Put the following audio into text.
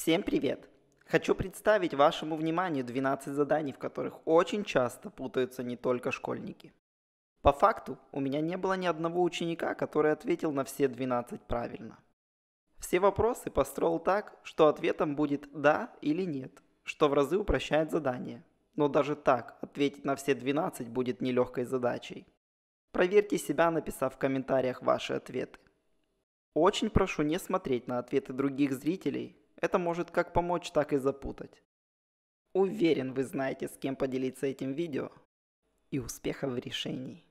Всем привет! Хочу представить вашему вниманию 12 заданий, в которых очень часто путаются не только школьники. По факту, у меня не было ни одного ученика, который ответил на все 12 правильно. Все вопросы построил так, что ответом будет «да» или «нет», что в разы упрощает задание. Но даже так, ответить на все 12 будет нелегкой задачей. Проверьте себя, написав в комментариях ваши ответы. Очень прошу не смотреть на ответы других зрителей, это может как помочь, так и запутать. Уверен, вы знаете, с кем поделиться этим видео. И успехов в решении.